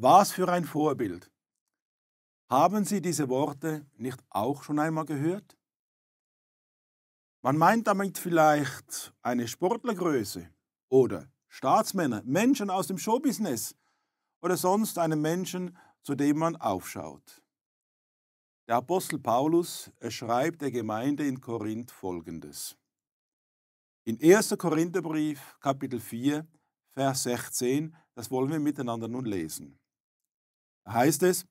Was für ein Vorbild. Haben Sie diese Worte nicht auch schon einmal gehört? Man meint damit vielleicht eine Sportlergröße oder Staatsmänner, Menschen aus dem Showbusiness oder sonst einen Menschen, zu dem man aufschaut. Der Apostel Paulus schreibt der Gemeinde in Korinth folgendes. In 1. Korintherbrief, Kapitel 4, Vers 16, das wollen wir miteinander nun lesen heißt es,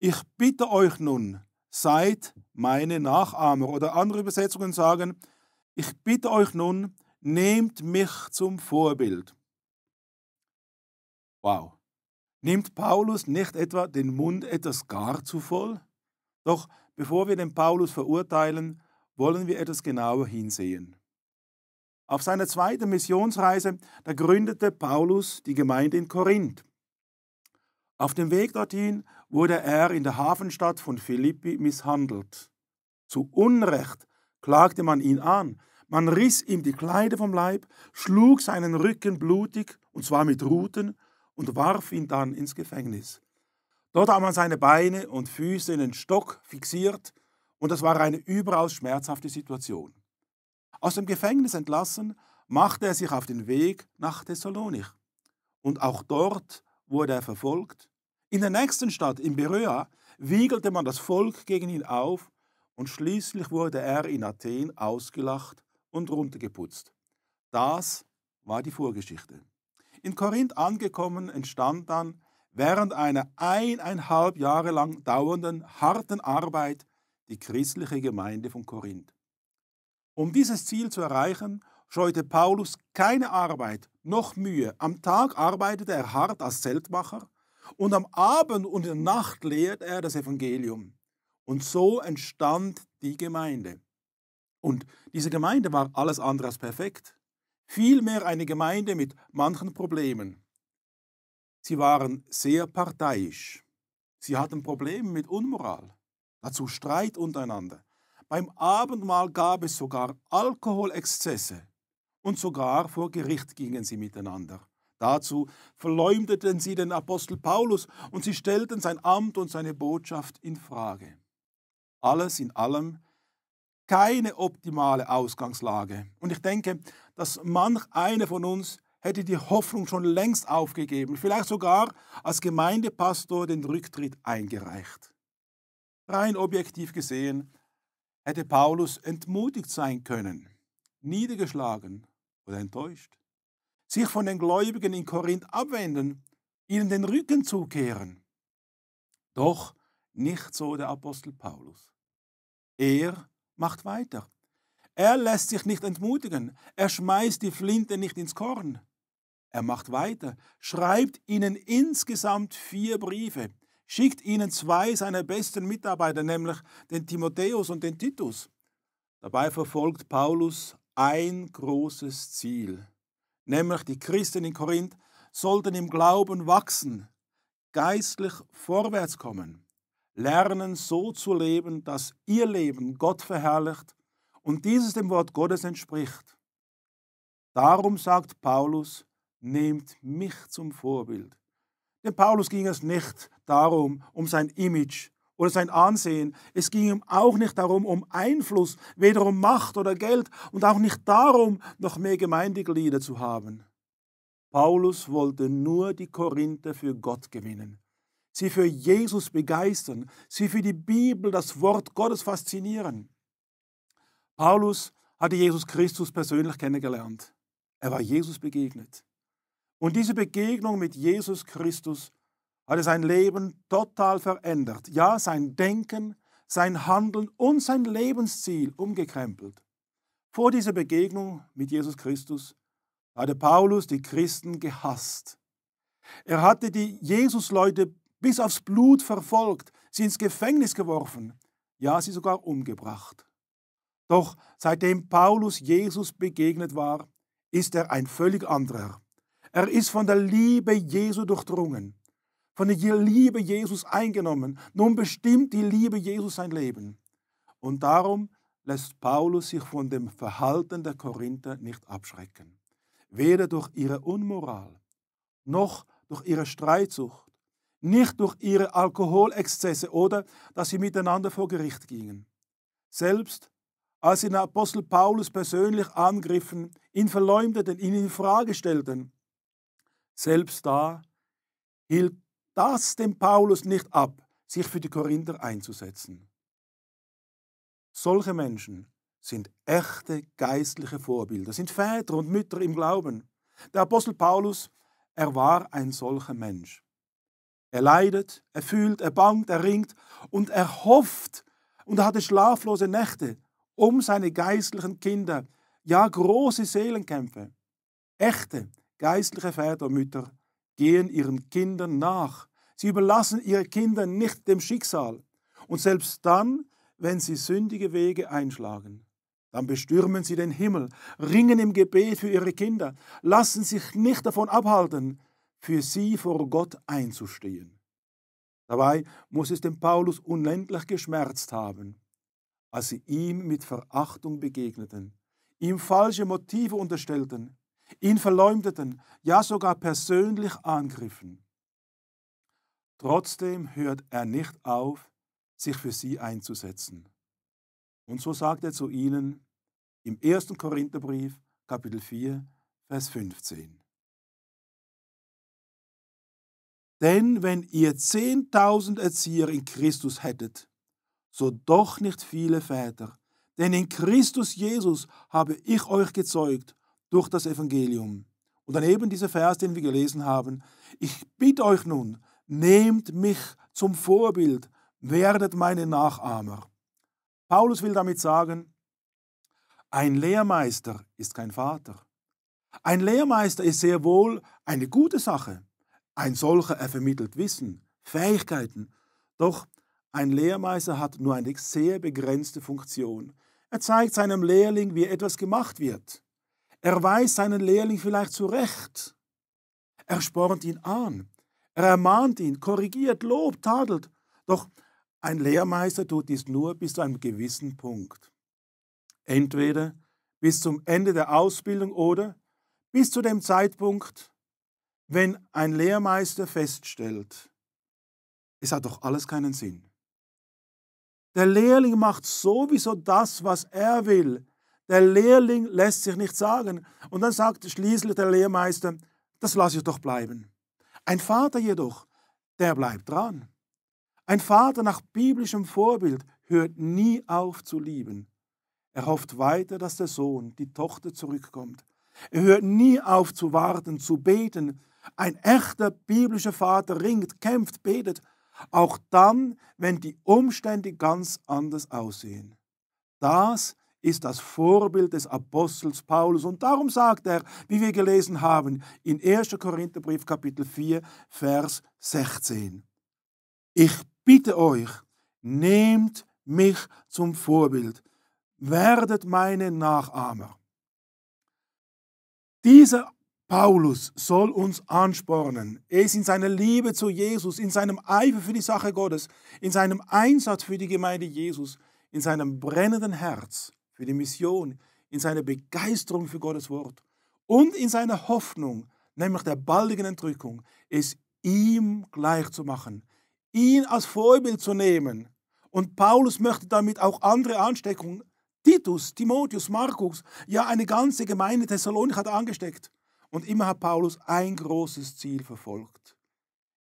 ich bitte euch nun, seid meine Nachahmer. Oder andere Übersetzungen sagen, ich bitte euch nun, nehmt mich zum Vorbild. Wow. Nimmt Paulus nicht etwa den Mund etwas gar zu voll? Doch bevor wir den Paulus verurteilen, wollen wir etwas genauer hinsehen. Auf seiner zweiten Missionsreise, da gründete Paulus die Gemeinde in Korinth. Auf dem Weg dorthin wurde er in der Hafenstadt von Philippi misshandelt. Zu Unrecht klagte man ihn an. Man riss ihm die Kleider vom Leib, schlug seinen Rücken blutig, und zwar mit Ruten, und warf ihn dann ins Gefängnis. Dort hat man seine Beine und Füße in den Stock fixiert, und das war eine überaus schmerzhafte Situation. Aus dem Gefängnis entlassen, machte er sich auf den Weg nach Thessalonich. Und auch dort wurde er verfolgt. In der nächsten Stadt, in Beröa, wiegelte man das Volk gegen ihn auf und schließlich wurde er in Athen ausgelacht und runtergeputzt. Das war die Vorgeschichte. In Korinth angekommen entstand dann während einer eineinhalb Jahre lang dauernden harten Arbeit die christliche Gemeinde von Korinth. Um dieses Ziel zu erreichen, scheute Paulus keine Arbeit noch Mühe. Am Tag arbeitete er hart als Zeltmacher und am Abend und in der Nacht lehrt er das Evangelium. Und so entstand die Gemeinde. Und diese Gemeinde war alles andere als perfekt. Vielmehr eine Gemeinde mit manchen Problemen. Sie waren sehr parteiisch. Sie hatten Probleme mit Unmoral, dazu Streit untereinander. Beim Abendmahl gab es sogar Alkoholexzesse und sogar vor Gericht gingen sie miteinander. Dazu verleumdeten sie den Apostel Paulus und sie stellten sein Amt und seine Botschaft in Frage. Alles in allem keine optimale Ausgangslage. Und ich denke, dass manch einer von uns hätte die Hoffnung schon längst aufgegeben, vielleicht sogar als Gemeindepastor den Rücktritt eingereicht. Rein objektiv gesehen hätte Paulus entmutigt sein können, niedergeschlagen, oder enttäuscht. Sich von den Gläubigen in Korinth abwenden, ihnen den Rücken zukehren. Doch nicht so der Apostel Paulus. Er macht weiter. Er lässt sich nicht entmutigen. Er schmeißt die Flinte nicht ins Korn. Er macht weiter, schreibt ihnen insgesamt vier Briefe, schickt ihnen zwei seiner besten Mitarbeiter, nämlich den Timotheus und den Titus. Dabei verfolgt Paulus ein großes Ziel, nämlich die Christen in Korinth sollten im Glauben wachsen, geistlich vorwärts kommen, lernen so zu leben, dass ihr Leben Gott verherrlicht und dieses dem Wort Gottes entspricht. Darum sagt Paulus, nehmt mich zum Vorbild. Denn Paulus ging es nicht darum, um sein Image, oder sein Ansehen. Es ging ihm auch nicht darum, um Einfluss, weder um Macht oder Geld und auch nicht darum, noch mehr Gemeindeglieder zu haben. Paulus wollte nur die Korinther für Gott gewinnen, sie für Jesus begeistern, sie für die Bibel, das Wort Gottes faszinieren. Paulus hatte Jesus Christus persönlich kennengelernt. Er war Jesus begegnet. Und diese Begegnung mit Jesus Christus hat er sein Leben total verändert. Ja, sein Denken, sein Handeln und sein Lebensziel umgekrempelt. Vor dieser Begegnung mit Jesus Christus hatte Paulus die Christen gehasst. Er hatte die Jesusleute bis aufs Blut verfolgt, sie ins Gefängnis geworfen, ja, sie sogar umgebracht. Doch seitdem Paulus Jesus begegnet war, ist er ein völlig anderer. Er ist von der Liebe Jesu durchdrungen von der Liebe Jesus eingenommen. Nun bestimmt die Liebe Jesus sein Leben. Und darum lässt Paulus sich von dem Verhalten der Korinther nicht abschrecken. Weder durch ihre Unmoral, noch durch ihre Streitsucht, nicht durch ihre Alkoholexzesse oder dass sie miteinander vor Gericht gingen. Selbst als sie den Apostel Paulus persönlich angriffen, ihn verleumdeten, ihn in Frage stellten, selbst da hielt das dem Paulus nicht ab, sich für die Korinther einzusetzen. Solche Menschen sind echte geistliche Vorbilder, sind Väter und Mütter im Glauben. Der Apostel Paulus, er war ein solcher Mensch. Er leidet, er fühlt, er bangt, er ringt und er hofft und er hatte schlaflose Nächte um seine geistlichen Kinder, ja große Seelenkämpfe. Echte geistliche Väter und Mütter gehen ihren Kindern nach. Sie überlassen ihre Kinder nicht dem Schicksal. Und selbst dann, wenn sie sündige Wege einschlagen, dann bestürmen sie den Himmel, ringen im Gebet für ihre Kinder, lassen sich nicht davon abhalten, für sie vor Gott einzustehen. Dabei muss es den Paulus unendlich geschmerzt haben, als sie ihm mit Verachtung begegneten, ihm falsche Motive unterstellten, ihn verleumdeten, ja sogar persönlich angriffen. Trotzdem hört er nicht auf, sich für sie einzusetzen. Und so sagt er zu ihnen im 1. Korintherbrief, Kapitel 4, Vers 15. Denn wenn ihr 10.000 Erzieher in Christus hättet, so doch nicht viele Väter, denn in Christus Jesus habe ich euch gezeugt durch das Evangelium. Und daneben dieser Vers, den wir gelesen haben, ich bitte euch nun, nehmt mich zum Vorbild, werdet meine Nachahmer. Paulus will damit sagen, ein Lehrmeister ist kein Vater. Ein Lehrmeister ist sehr wohl eine gute Sache. Ein solcher, er vermittelt Wissen, Fähigkeiten. Doch ein Lehrmeister hat nur eine sehr begrenzte Funktion. Er zeigt seinem Lehrling, wie etwas gemacht wird. Er weiß seinen Lehrling vielleicht zurecht. Er spornt ihn an. Er ermahnt ihn, korrigiert, lobt, tadelt. Doch ein Lehrmeister tut dies nur bis zu einem gewissen Punkt. Entweder bis zum Ende der Ausbildung oder bis zu dem Zeitpunkt, wenn ein Lehrmeister feststellt, es hat doch alles keinen Sinn. Der Lehrling macht sowieso das, was er will. Der Lehrling lässt sich nicht sagen. Und dann sagt schließlich der Lehrmeister, das lasse ich doch bleiben. Ein Vater jedoch, der bleibt dran. Ein Vater nach biblischem Vorbild hört nie auf zu lieben. Er hofft weiter, dass der Sohn, die Tochter zurückkommt. Er hört nie auf zu warten, zu beten. Ein echter biblischer Vater ringt, kämpft, betet, auch dann, wenn die Umstände ganz anders aussehen. Das ist das Vorbild des Apostels Paulus. Und darum sagt er, wie wir gelesen haben, in 1. Korintherbrief Kapitel 4, Vers 16, ich bitte euch, nehmt mich zum Vorbild, werdet meine Nachahmer. Dieser Paulus soll uns anspornen. es in seiner Liebe zu Jesus, in seinem Eifer für die Sache Gottes, in seinem Einsatz für die Gemeinde Jesus, in seinem brennenden Herz für die Mission, in seiner Begeisterung für Gottes Wort und in seiner Hoffnung, nämlich der baldigen Entrückung, es ihm gleich zu machen, ihn als Vorbild zu nehmen. Und Paulus möchte damit auch andere Ansteckungen, Titus, Timotheus, Markus, ja eine ganze Gemeinde Thessalonik hat angesteckt. Und immer hat Paulus ein großes Ziel verfolgt.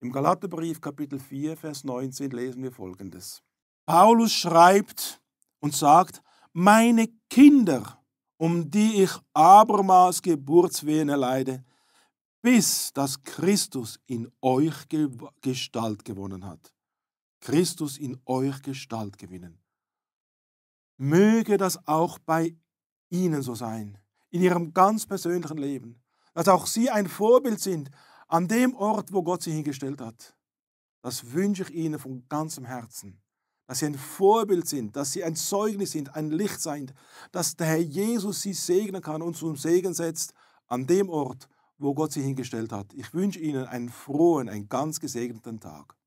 Im Galaterbrief Kapitel 4, Vers 19 lesen wir Folgendes. Paulus schreibt und sagt, meine Kinder, um die ich abermals Geburtswehen erleide, bis dass Christus in euch Gestalt gewonnen hat. Christus in euch Gestalt gewinnen. Möge das auch bei Ihnen so sein, in Ihrem ganz persönlichen Leben, dass auch Sie ein Vorbild sind an dem Ort, wo Gott Sie hingestellt hat. Das wünsche ich Ihnen von ganzem Herzen dass sie ein Vorbild sind, dass sie ein Zeugnis sind, ein Licht sind, dass der Herr Jesus sie segnen kann und zum Segen setzt an dem Ort, wo Gott sie hingestellt hat. Ich wünsche Ihnen einen frohen, einen ganz gesegneten Tag.